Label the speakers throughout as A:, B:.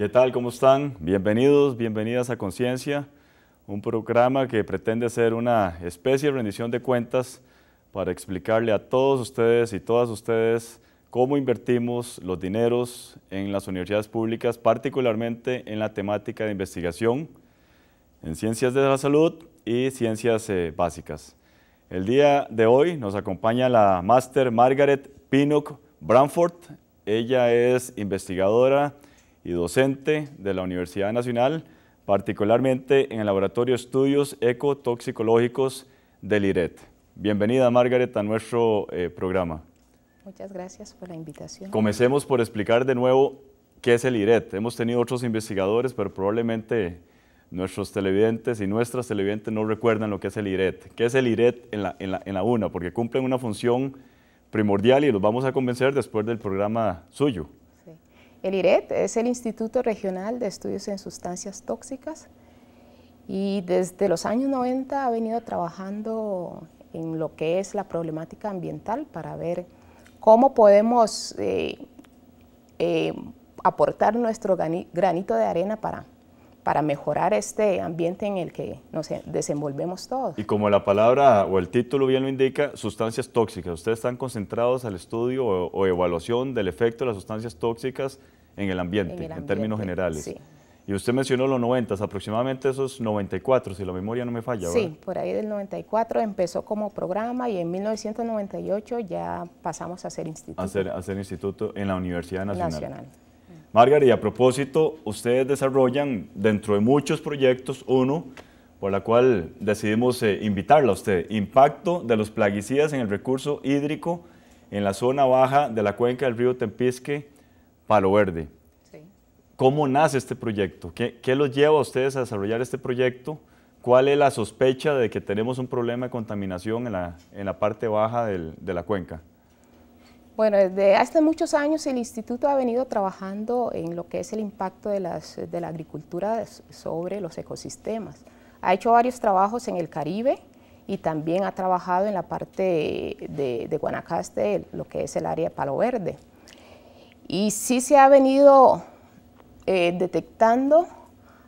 A: ¿Qué tal? ¿Cómo están? Bienvenidos, bienvenidas a Conciencia, un programa que pretende ser una especie de rendición de cuentas para explicarle a todos ustedes y todas ustedes cómo invertimos los dineros en las universidades públicas, particularmente en la temática de investigación en ciencias de la salud y ciencias eh, básicas. El día de hoy nos acompaña la máster Margaret Pinock Branford. Ella es investigadora, y docente de la Universidad Nacional, particularmente en el Laboratorio de Estudios Ecotoxicológicos del IRET. Bienvenida, Margaret, a nuestro eh, programa.
B: Muchas gracias por la invitación. Comencemos
A: por explicar de nuevo qué es el IRET. Hemos tenido otros investigadores, pero probablemente nuestros televidentes y nuestras televidentes no recuerdan lo que es el IRET. ¿Qué es el IRET en la, en la UNA? Porque cumplen una función primordial y los vamos a convencer después del programa suyo.
B: El IRET es el Instituto Regional de Estudios en Sustancias Tóxicas y desde los años 90 ha venido trabajando en lo que es la problemática ambiental para ver cómo podemos eh, eh, aportar nuestro granito de arena para para mejorar este ambiente en el que nos desenvolvemos todos.
A: Y como la palabra o el título bien lo indica, sustancias tóxicas. Ustedes están concentrados al estudio o, evaluación del efecto de las sustancias tóxicas en el ambiente, en, términos generales. Y usted mencionó los 90, aproximadamente esos 94, si la memoria no me falla. Sí,
B: por ahí del 94 empezó como programa y en 1998 ya pasamos a ser instituto. A ser, a
A: ser instituto en la Universidad Nacional. Nacional. Margaret, a propósito, ustedes desarrollan dentro de muchos proyectos uno por la cual decidimos eh, invitarla a usted, impacto de los plaguicidas en el recurso hídrico en la zona baja de la cuenca del río Tempisque, Palo Verde. ¿Cómo nace este proyecto? ¿Qué, ¿Qué los lleva a ustedes a desarrollar este proyecto? ¿Cuál es la sospecha de que tenemos un problema de contaminación en la, parte baja de la cuenca?
B: Bueno, desde hace muchos años el instituto ha venido trabajando en lo que es el impacto de, la agricultura sobre los ecosistemas. Ha hecho varios trabajos en el Caribe y también ha trabajado en la parte de, Guanacaste, lo que es el área de Palo Verde. Y sí se ha venido eh, detectando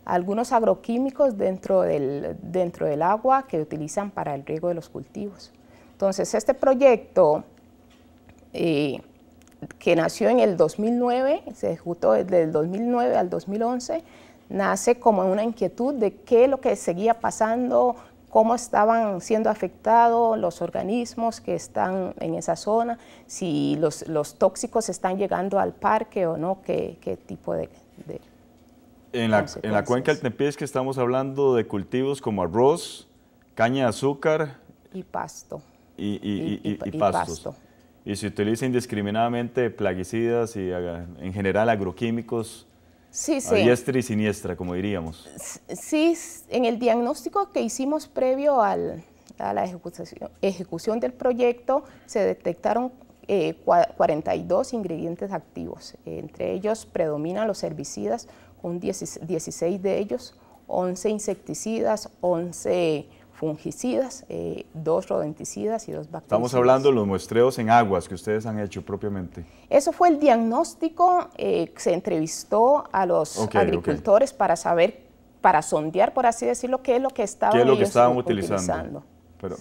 B: algunos agroquímicos dentro dentro del agua que utilizan para el riego de los cultivos. Entonces, este proyecto que nació en el 2009, se ejecutó desde el 2009 al 2011, nace como una inquietud de qué es lo que seguía pasando, cómo estaban siendo afectados los organismos que están en esa zona, si los, los tóxicos están llegando al parque o no, qué, qué tipo de...
A: en, la, cuenca del Tempiés que estamos hablando de cultivos como arroz, caña de azúcar...
B: Y pasto.
A: Y, Pasto y se utiliza indiscriminadamente plaguicidas y en general agroquímicos
B: sí, sí. a diestra
A: y siniestra, como diríamos.
B: Sí, en el diagnóstico que hicimos previo a la ejecución, ejecución, del proyecto se detectaron 42 eh, ingredientes activos. Entre ellos predominan los herbicidas, con 16 de ellos, 11 insecticidas, 11 fungicidas, eh, dos rodenticidas y dos bactericidas. Estamos hablando de
A: los muestreos en aguas que ustedes han hecho propiamente.
B: Eso fue el diagnóstico, eh, se entrevistó a los agricultores para saber, para sondear, por así decirlo, qué es lo que estaban, ¿Qué lo que estaban utilizando.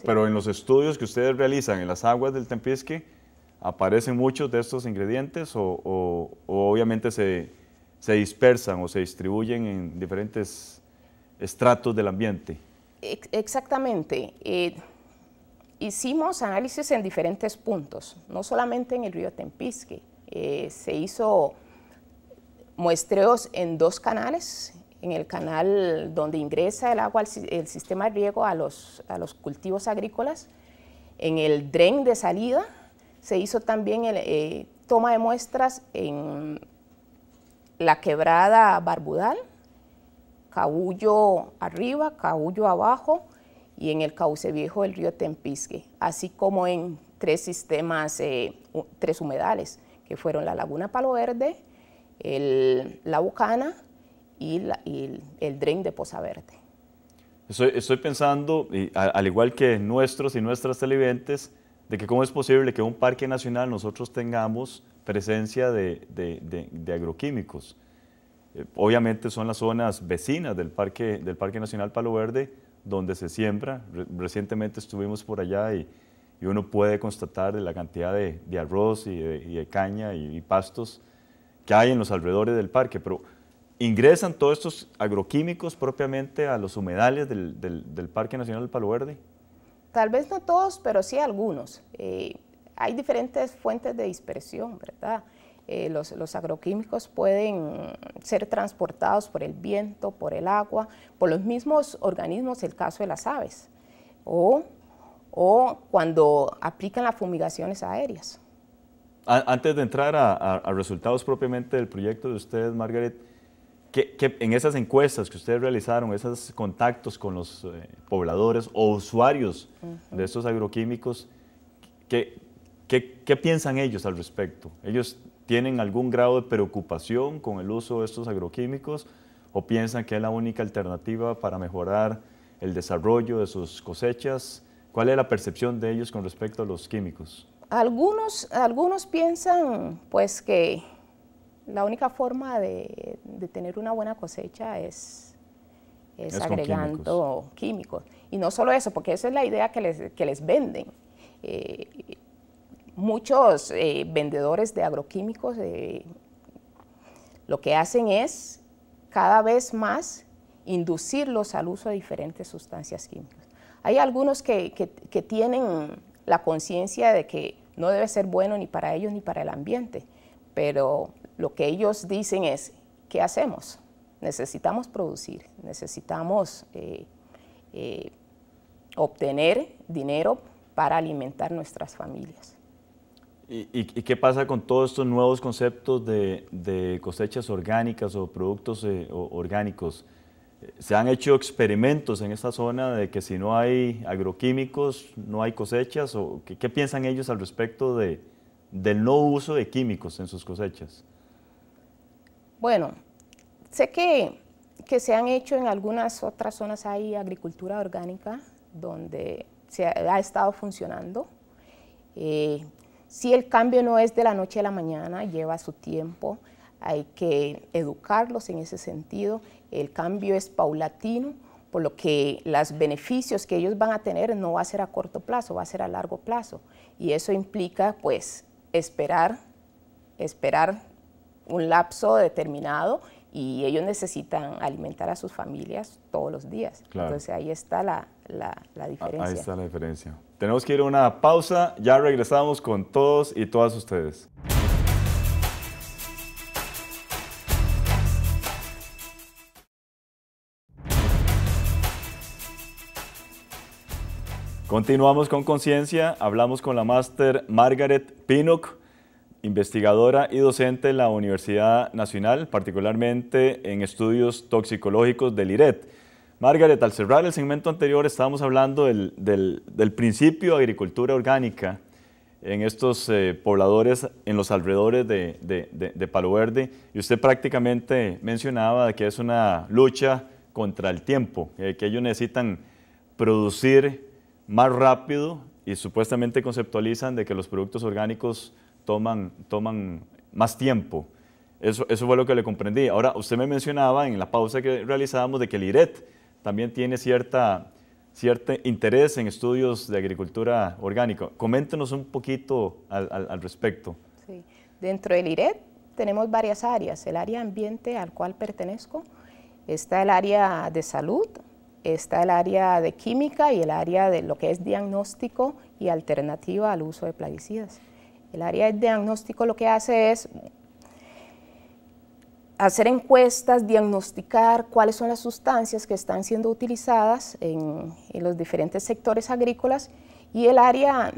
A: Pero, en los estudios que ustedes realizan en las aguas del Tempisque, ¿aparecen muchos de estos ingredientes o, obviamente se, se dispersan o se distribuyen en diferentes estratos del ambiente?
B: Exactamente. Eh, hicimos análisis en diferentes puntos, no solamente en el río Tempisque. Eh, se hizo muestreos en dos canales, en el canal donde ingresa el agua, el, sistema de riego a los, a los cultivos agrícolas, en el dren de salida, se hizo también el, eh, toma de muestras en la quebrada Barbudal, Cabullo arriba, cabullo abajo y en el cauce viejo del río Tempisque, así como en tres sistemas, eh, tres humedales, que fueron la Laguna Palo Verde, la Bucana y, el, Drain Dren de Poza Verde.
A: Estoy, pensando, al igual que nuestros y nuestras televidentes, de que cómo es posible que en un parque nacional nosotros tengamos presencia de agroquímicos. Eh, obviamente son las zonas vecinas del Parque, del Parque Nacional Palo Verde donde se siembra. recientemente estuvimos por allá y, uno puede constatar la cantidad de, arroz y de, caña y, pastos que hay en los alrededores del parque. Pero ingresan todos estos agroquímicos propiamente a los humedales del, Parque Nacional Palo Verde.
B: Tal vez no todos, pero sí algunos. Eh, hay diferentes fuentes de dispersión, ¿verdad? Eh, los, agroquímicos pueden ser transportados por el viento, por el agua, por los mismos organismos, el caso de las aves, o, cuando aplican las fumigaciones aéreas.
A: Antes de entrar a, resultados propiamente del proyecto de ustedes, Margaret, que, en esas encuestas que ustedes realizaron, esos contactos con los eh, pobladores o usuarios de estos agroquímicos, que, ¿Qué, piensan ellos al respecto? ¿Ellos tienen algún grado de preocupación con el uso de estos agroquímicos o piensan que es la única alternativa para mejorar el desarrollo de sus cosechas? ¿Cuál es la percepción de ellos con respecto a los químicos?
B: Algunos, algunos piensan pues que la única forma de, tener una buena cosecha es, agregando químicos. Y no solo eso, porque esa es la idea que les, venden. Eh, muchos eh, vendedores de agroquímicos eh, lo que hacen es cada vez más inducirlos al uso de diferentes sustancias químicas. Hay algunos que, tienen la conciencia de que no debe ser bueno ni para ellos ni para el ambiente, pero lo que ellos dicen es, ¿qué hacemos? Necesitamos producir, necesitamos eh, obtener dinero para alimentar nuestras familias.
A: ¿Y, qué pasa con todos estos nuevos conceptos de, cosechas orgánicas o productos eh, orgánicos? Eh, se han hecho experimentos en esta zona de que si no hay agroquímicos, no hay cosechas. ¿qué, piensan ellos al respecto del no uso de químicos en sus cosechas?
B: Bueno, sé que, se han hecho en algunas otras zonas, hay agricultura orgánica, donde se ha, estado funcionando. Eh, si el cambio no es de la noche a la mañana, lleva su tiempo, hay que educarlos en ese sentido. El cambio es paulatino, por lo que los beneficios que ellos van a tener no va a ser a corto plazo, va a ser a largo plazo. Y eso implica, pues, esperar, esperar un lapso determinado y ellos necesitan alimentar a sus familias todos los días. Entonces ahí está la diferencia. Ahí está
A: la diferencia. Tenemos que ir a una pausa, ya regresamos con todos y todas ustedes. Continuamos con conciencia, hablamos con la máster Margaret Pinock, investigadora y docente en la Universidad Nacional, particularmente en estudios toxicológicos del IRET. Margaret, al cerrar el segmento anterior estábamos hablando del, principio de agricultura orgánica en estos eh, pobladores en los alrededores de, Palo Verde y usted prácticamente mencionaba que es una lucha contra el tiempo, eh, que ellos necesitan producir más rápido y supuestamente conceptualizan de que los productos orgánicos toman, toman más tiempo. Eso, eso fue lo que le comprendí. Ahora, usted me mencionaba en la pausa que realizábamos de que el IRET también tiene cierta, cierto interés en estudios de agricultura orgánica. Coméntenos un poquito al, respecto.
B: Dentro del IRED tenemos varias áreas. El área ambiente al cual pertenezco, está el área de salud, está el área de química y el área de lo que es diagnóstico y alternativa al uso de plaguicidas. El área de diagnóstico lo que hace es hacer encuestas, diagnosticar cuáles son las sustancias que están siendo utilizadas en, los diferentes sectores agrícolas y el área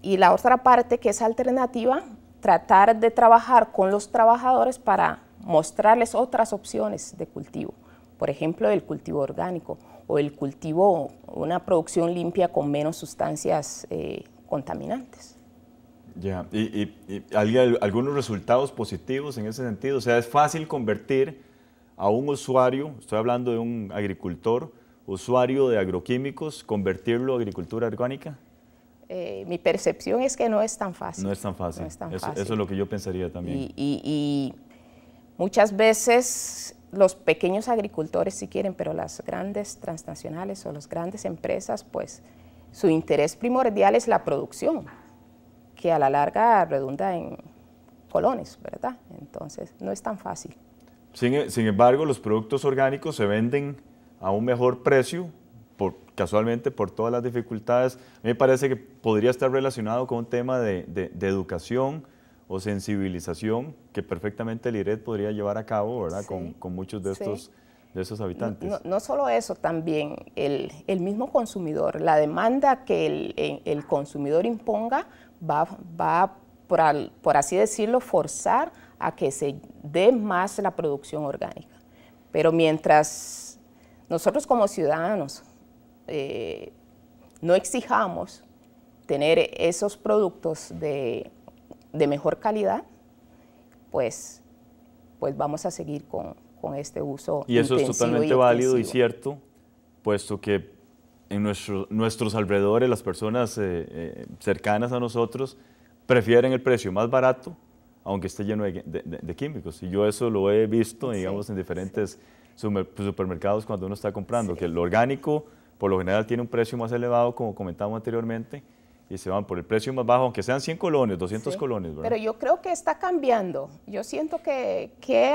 B: y la otra parte que es alternativa, tratar de trabajar con los trabajadores para mostrarles otras opciones de cultivo, por ejemplo el cultivo orgánico o el cultivo, una producción limpia con menos sustancias eh, contaminantes.
A: Ya, ¿Y, algunos resultados positivos en ese sentido? O sea, es fácil convertir a un usuario, estoy hablando de un agricultor, usuario de agroquímicos, convertirlo a agricultura orgánica?
B: Eh, mi percepción es que no es tan fácil. No
A: es tan fácil. eso, es lo que yo pensaría también.
B: Y, muchas veces los pequeños agricultores si quieren, pero las grandes transnacionales o las grandes empresas, pues su interés primordial es la producción que a la larga redunda en colones, ¿verdad? Entonces no es tan fácil.
A: Sin, e-, embargo, los productos orgánicos se venden a un mejor precio, casualmente por todas las dificultades. me parece que podría estar relacionado con un tema de, educación o sensibilización que perfectamente el IRED podría llevar a cabo, ¿verdad? con, muchos de estos... de esos habitantes.
B: No, solo eso, también el, mismo consumidor, la demanda que el, consumidor imponga va, va por, por así decirlo, forzar a que se dé más la producción orgánica. Pero mientras nosotros como ciudadanos eh, no exijamos tener esos productos de, mejor calidad, pues, pues, vamos a seguir con, este uso. Y eso es totalmente válido y
A: cierto, puesto que en nuestros alrededores, las personas eh, eh, cercanas a nosotros, prefieren el precio más barato, aunque esté lleno de, químicos. Y yo eso lo he visto, digamos, en diferentes supermercados cuando uno está comprando, que el orgánico por lo general tiene un precio más elevado, como comentamos anteriormente, y se van por el precio más bajo, aunque sean 100 colonias, 200 colones. Pero yo
B: creo que está cambiando. Yo siento que, que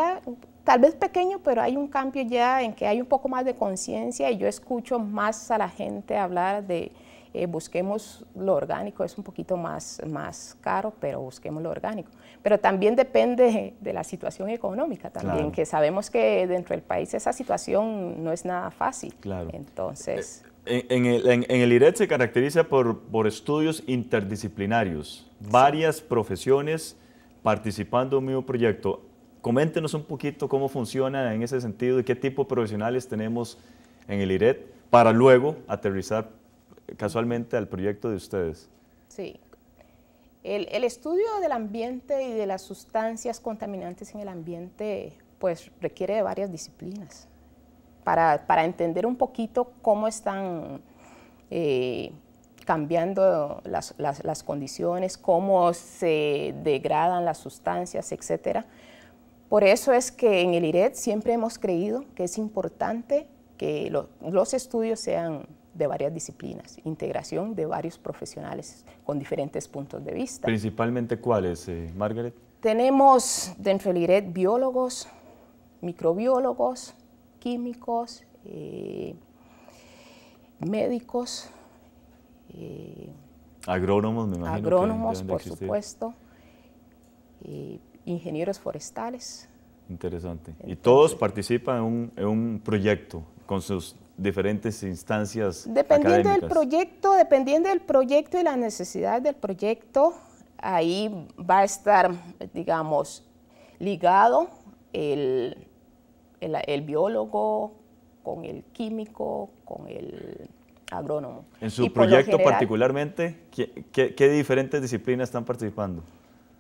B: tal vez pequeño, pero hay un cambio ya en que hay un poco más de conciencia y yo escucho más a la gente hablar de eh, busquemos lo orgánico, es un poquito más, más caro, pero busquemos lo orgánico. Pero también depende de la situación económica también, que sabemos que dentro del país esa situación no es nada fácil. Claro. Entonces...
A: Eh, en, el, en, IRED se caracteriza por, por estudios interdisciplinarios, varias profesiones participando en un mismo proyecto coméntenos un poquito cómo funciona en ese sentido y qué tipo de profesionales tenemos en el IRET para luego aterrizar casualmente al proyecto de ustedes.
B: Sí. El, estudio del ambiente y de las sustancias contaminantes en el ambiente pues requiere de varias disciplinas para, entender un poquito cómo están eh, cambiando las, las, condiciones, cómo se degradan las sustancias, etcétera. Por eso es que en el IRED siempre hemos creído que es importante que los estudios sean de varias disciplinas, integración de varios profesionales con diferentes puntos de vista.
A: ¿Principalmente cuáles, eh, Margaret?
B: Tenemos dentro del IRED biólogos, microbiólogos, químicos, eh, médicos.
A: Eh, agrónomos, me imagino. Agrónomos, por supuesto
B: ingenieros forestales.
A: Interesante. y todos participan en un, proyecto con sus diferentes instancias.
B: Dependiendo del proyecto, dependiendo del proyecto y la necesidad del proyecto, ahí va a estar, digamos, ligado el, biólogo con el químico, con el agrónomo. En su proyecto
A: particularmente, qué diferentes disciplinas están participando?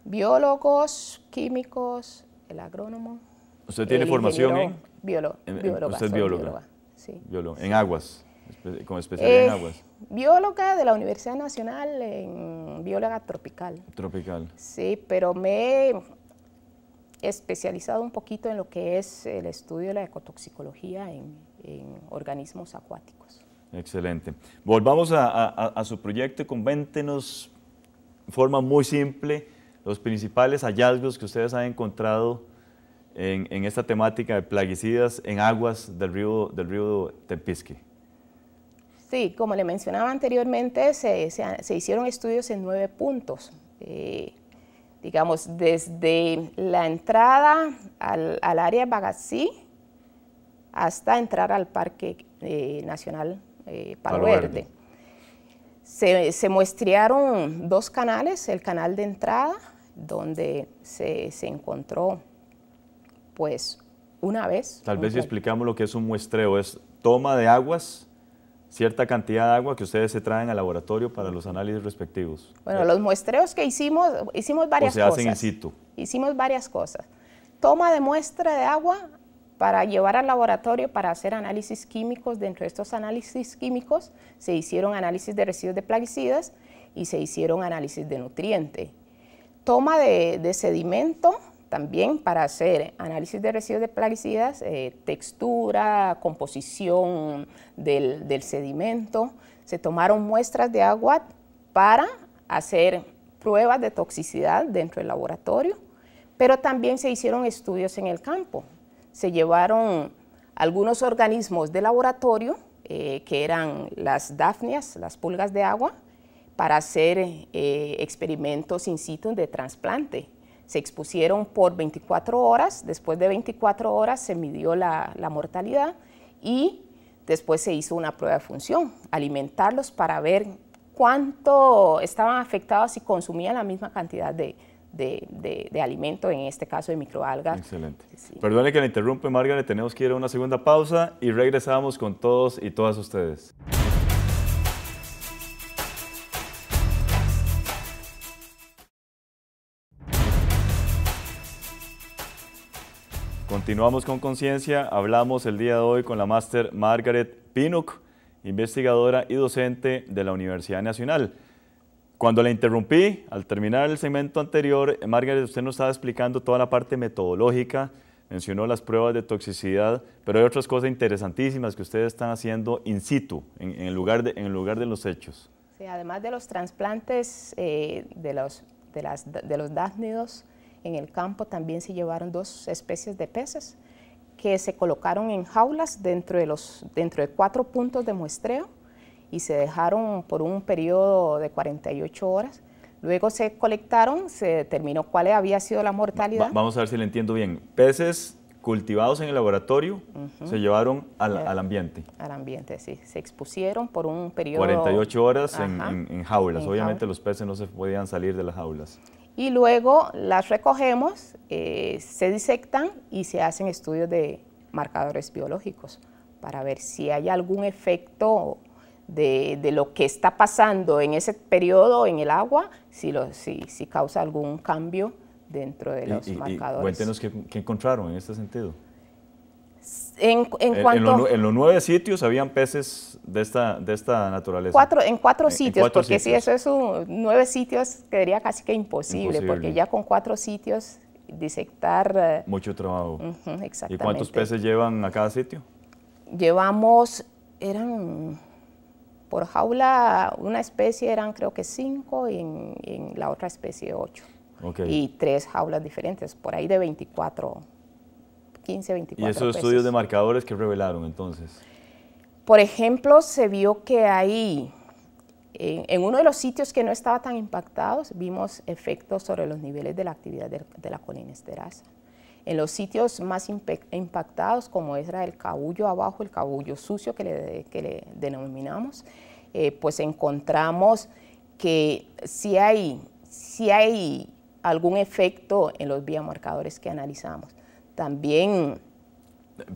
B: biólogos, químicos, el agrónomo. ¿Usted tiene formación en? Biólogo, ¿Usted es bióloga?
A: ¿En aguas? con especialidad en aguas?
B: Bióloga de la Universidad Nacional, en bióloga tropical. Tropical. Sí, pero me he especializado un poquito en lo que es el estudio de la ecotoxicología en, organismos acuáticos.
A: Excelente. Volvamos a, su proyecto, y convéntenos de forma muy simple los principales hallazgos que ustedes han encontrado en, esta temática de plaguicidas en aguas del río, del río Tempisque.
B: Sí, como le mencionaba anteriormente, se, hicieron estudios en nueve puntos. Eh, digamos, desde la entrada al, al área Bagací hasta entrar al Parque eh, Nacional eh, Palo, Verde. Se, se muestrearon dos canales, el canal de entrada donde se, encontró, pues, una vez. Tal vez si
A: explicamos lo que es un muestreo, es toma de aguas, cierta cantidad de agua que ustedes se traen al laboratorio para los análisis respectivos.
B: Bueno, los muestreos que hicimos, hicimos varias o se hacen in situ. Hicimos varias cosas. Toma de muestra de agua para llevar al laboratorio para hacer análisis químicos. Dentro de estos análisis químicos se hicieron análisis de residuos de plaguicidas y se hicieron análisis de nutrientes Toma de, sedimento también para hacer análisis de residuos de plaguicidas, eh, textura, composición del, sedimento. Se tomaron muestras de agua para hacer pruebas de toxicidad dentro del laboratorio, pero también se hicieron estudios en el campo. Se llevaron algunos organismos de laboratorio, eh, que eran las dafnias, las pulgas de agua, para hacer eh, experimentos in situ de trasplante. Se expusieron por 24 horas, después de 24 horas se midió la, mortalidad y después se hizo una prueba de función, alimentarlos para ver cuánto estaban afectados y consumían la misma cantidad de, alimento, en este caso de microalgas. Excelente.
A: Perdone que le interrumpe, Margaret, tenemos que ir a una segunda pausa y regresamos con todos y todas ustedes. Continuamos con conciencia. Hablamos el día de hoy con la máster Margaret Pinnock, investigadora y docente de la Universidad Nacional. Cuando la interrumpí, al terminar el segmento anterior, Margaret, usted nos estaba explicando toda la parte metodológica, mencionó las pruebas de toxicidad, pero hay otras cosas interesantísimas que ustedes están haciendo in situ, en, el, lugar de, en lugar de los hechos.
B: Sí, además de los trasplantes eh, de, los, de, de los en el campo también se llevaron dos especies de peces que se colocaron en jaulas dentro de, los, dentro de cuatro puntos de muestreo y se dejaron por un periodo de 48 horas. Luego se colectaron, se determinó cuál había sido la mortalidad.
A: vamos a ver si le entiendo bien. Peces cultivados en el laboratorio se llevaron al, ambiente.
B: Al ambiente, sí. Se expusieron por un periodo... 48 horas en,
A: jaulas. Obviamente los peces no se podían salir de las jaulas
B: y luego las recogemos, eh, se disectan y se hacen estudios de marcadores biológicos para ver si hay algún efecto de, lo que está pasando en ese periodo en el agua, si, lo, si, si causa algún cambio dentro de los marcadores. cuéntenos
A: qué, encontraron en este sentido.
B: En, eh, cuanto, en,
A: los nueve sitios habían peces de esta, de esta naturaleza? Cuatro,
B: en cuatro sitios, porque si eso es nueve sitios, quedaría casi que imposible, porque ya con cuatro sitios disectar... Eh,
A: Mucho trabajo.
B: exactamente. ¿Y cuántos peces
A: llevan a cada sitio?
B: Llevamos, eran por jaula, una especie eran creo que cinco y en, la otra especie ocho. Y tres jaulas diferentes, por ahí de 24 15, 24 ¿Y esos estudios de
A: marcadores que revelaron entonces?
B: Por ejemplo, se vio que ahí, eh, en, uno de los sitios que no estaba tan impactados, vimos efectos sobre los niveles de la actividad de, la la colinesterasa. En los sitios más impactados, como era el cabullo abajo, el cabullo sucio que le, le denominamos, eh, pues encontramos que si hay, si hay algún efecto en los biomarcadores que analizamos. También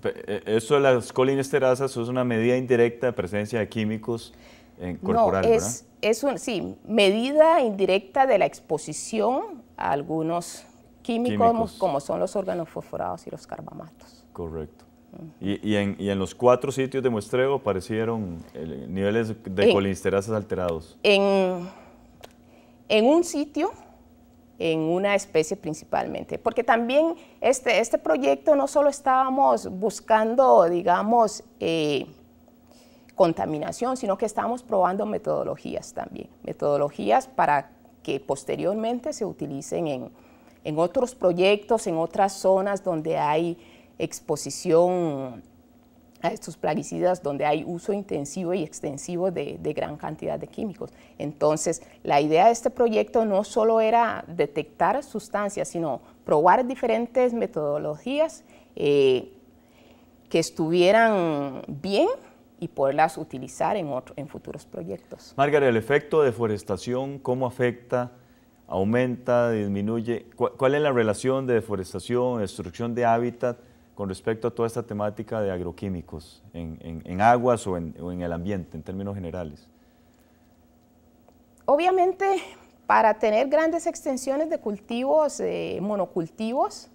A: eh, eso de las colinesterasas es una medida indirecta de presencia de químicos en corporal, no, es,
B: es sí, medida indirecta de la exposición a algunos químicos, como son los órganos fosforados y los carbamatos.
A: Correcto. Y, en, y, en, los cuatro sitios de muestreo aparecieron eh, niveles de colinesterasas alterados.
B: En, en un sitio en una especie principalmente. Porque también este, este proyecto no solo estábamos buscando, digamos, eh, contaminación, sino que estábamos probando metodologías también, metodologías para que posteriormente se utilicen en, en otros proyectos, en otras zonas donde hay exposición a estos plaguicidas donde hay uso intensivo y extensivo de, gran cantidad de químicos. Entonces, la idea de este proyecto no solo era detectar sustancias, sino probar diferentes metodologías eh, que estuvieran bien y poderlas utilizar en, futuros proyectos.
A: Margaret, el efecto de deforestación, ¿cómo afecta? ¿Aumenta? ¿Disminuye? ¿Cuál, cuál es la relación de deforestación, destrucción de hábitat? con respecto a toda esta temática de agroquímicos en, en, aguas o en, en el ambiente, en términos generales?
B: Obviamente, para tener grandes extensiones de cultivos, eh, monocultivos,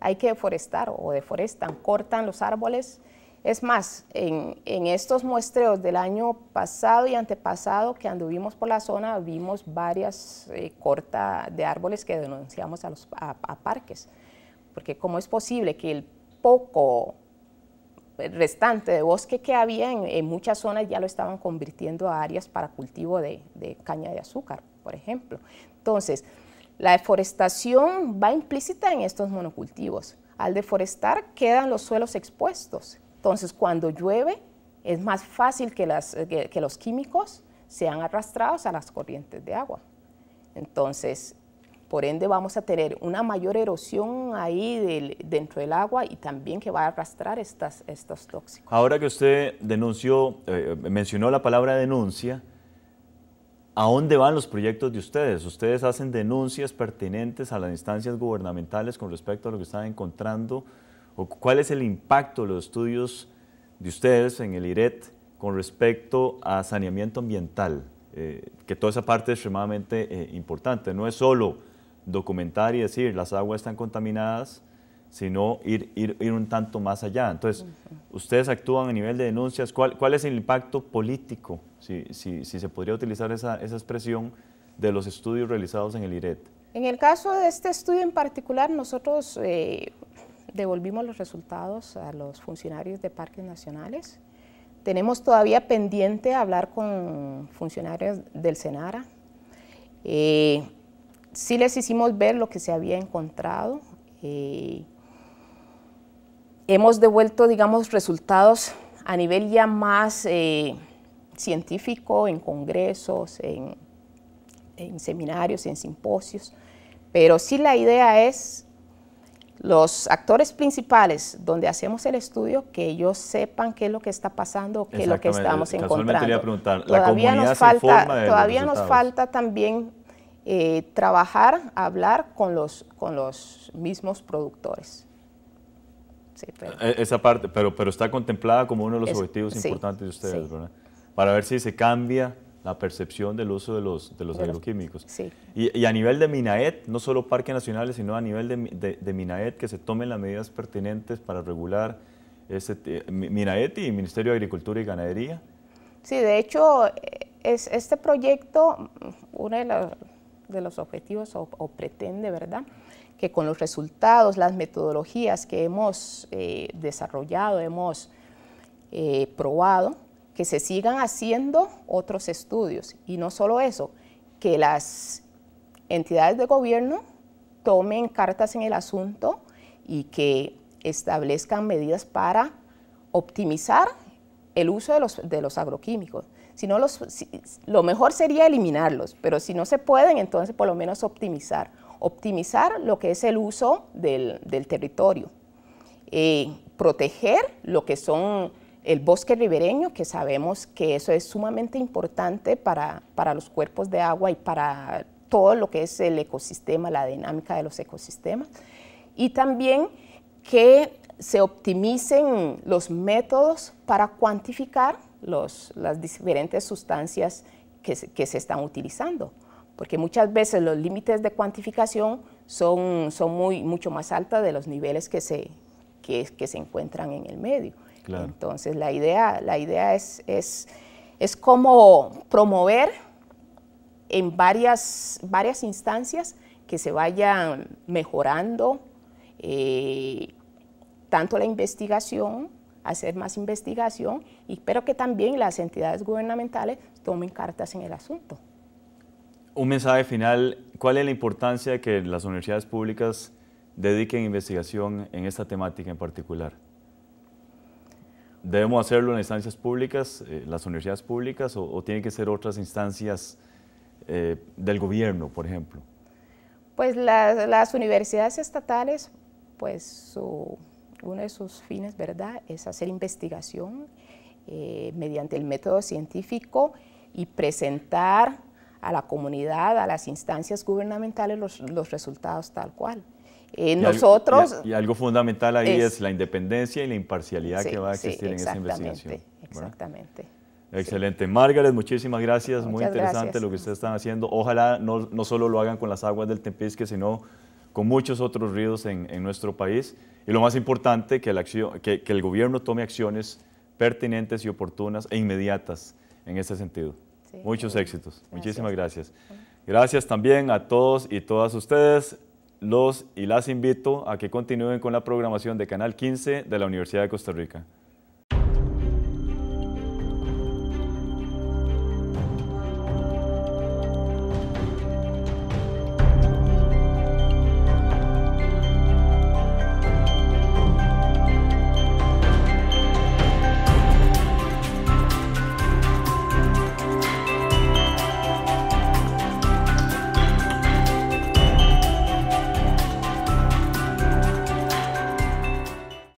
B: hay que deforestar o deforestan, cortan los árboles. Es más, en, en, estos muestreos del año pasado y antepasado que anduvimos por la zona, vimos varias eh, corta cortas de árboles que denunciamos a, los, a parques porque cómo es posible que el poco restante de bosque que había, en, muchas zonas ya lo estaban convirtiendo a áreas para cultivo de, caña de azúcar, por ejemplo. Entonces, la deforestación va implícita en estos monocultivos. Al deforestar quedan los suelos expuestos. Entonces, cuando llueve, es más fácil que, que los químicos sean arrastrados a las corrientes de agua. Entonces, por ende vamos a tener una mayor erosión ahí dentro del agua y también que va a arrastrar estas, estos tóxicos.
A: Ahora que usted denunció, eh, mencionó la palabra denuncia, ¿a dónde van los proyectos de ustedes? ¿Ustedes hacen denuncias pertinentes a las instancias gubernamentales con respecto a lo que están encontrando? ¿O ¿Cuál es el impacto de los estudios de ustedes en el IRET con respecto a saneamiento ambiental? Eh, que toda esa parte es extremadamente eh, importante. No es solo documentar y decir las aguas están contaminadas, sino ir, ir, ir un tanto más allá. Entonces, ustedes actúan a nivel de denuncias. ¿Cuál, cuál es el impacto político, si, si, si se podría utilizar esa, expresión, de los estudios realizados en el IRET?
B: En el caso de este estudio en particular, nosotros eh, devolvimos los resultados a los funcionarios de parques nacionales. Tenemos todavía pendiente hablar con funcionarios del Senara. Eh, sí les hicimos ver lo que se había encontrado. Eh, hemos devuelto, digamos, resultados a nivel ya más eh, científico, en congresos, en, seminarios, en simposios, pero sí la idea es los actores principales donde hacemos el estudio, que ellos sepan qué es lo que está pasando, qué es lo que estamos encontrando. Le iba preguntar, todavía nos falta, todavía nos falta también eh, trabajar, hablar con los, con los mismos productores.
A: Eh, esa parte, pero, pero está contemplada como uno de los objetivos importantes de ustedes, Para ver si se cambia la percepción del uso de los, de los agroquímicos. y, a nivel de MINAET, no solo parques nacionales, sino a nivel de, MINAET, que se tomen las medidas pertinentes para regular MINAET y Ministerio de Agricultura y Ganadería.
B: Sí, de hecho, eh, es, este proyecto, una de las de los objetivos o, pretende, ¿verdad? Que con los resultados, las metodologías que hemos eh, desarrollado, hemos eh, probado, que se sigan haciendo otros estudios. Y no solo eso, que las entidades de gobierno tomen cartas en el asunto y que establezcan medidas para optimizar el uso de los agroquímicos. Si no los, lo mejor sería eliminarlos, pero si no se pueden, entonces por lo menos optimizar. Optimizar lo que es el uso del, del territorio. Eh, proteger lo que son el bosque ribereño, que sabemos que eso es sumamente importante para, para los cuerpos de agua y para todo lo que es el ecosistema, la dinámica de los ecosistemas. Y también que se optimicen los métodos para cuantificar las diferentes sustancias que se, están utilizando, porque muchas veces los límites de cuantificación son, muy, mucho más altos de los niveles que se, que, se encuentran en el medio. Entonces la idea, es, es, cómo promover en varias, varias instancias que se vayan mejorando eh, tanto la investigación hacer más investigación, y, pero que también las entidades gubernamentales tomen cartas en el asunto.
A: Un mensaje final, ¿cuál es la importancia de que las universidades públicas dediquen investigación en esta temática en particular? ¿Debemos hacerlo en instancias públicas, eh, las universidades públicas, o, tienen que ser otras instancias eh, del gobierno, por ejemplo?
B: Pues las, las universidades estatales, pues su uno de sus fines, ¿verdad?, es hacer investigación eh, mediante el método científico y presentar a la comunidad, a las instancias gubernamentales los, resultados tal cual. Eh, nosotros...
A: y, algo fundamental ahí es, la independencia y la imparcialidad que va a existir en esa investigación. Exactamente. Excelente. Margaret, muchísimas gracias. Muy interesante lo que ustedes están haciendo. Ojalá no, no, solo lo hagan con las aguas del Tempisque, sino con muchos otros ríos en, nuestro país. Y lo más importante, que el, gobierno tome acciones pertinentes y oportunas e inmediatas en este sentido. Muchos éxitos. Muchísimas gracias. Gracias también a todos y todas ustedes. Los y las invito a que continúen con la programación de Canal 15 de la Universidad de Costa Rica.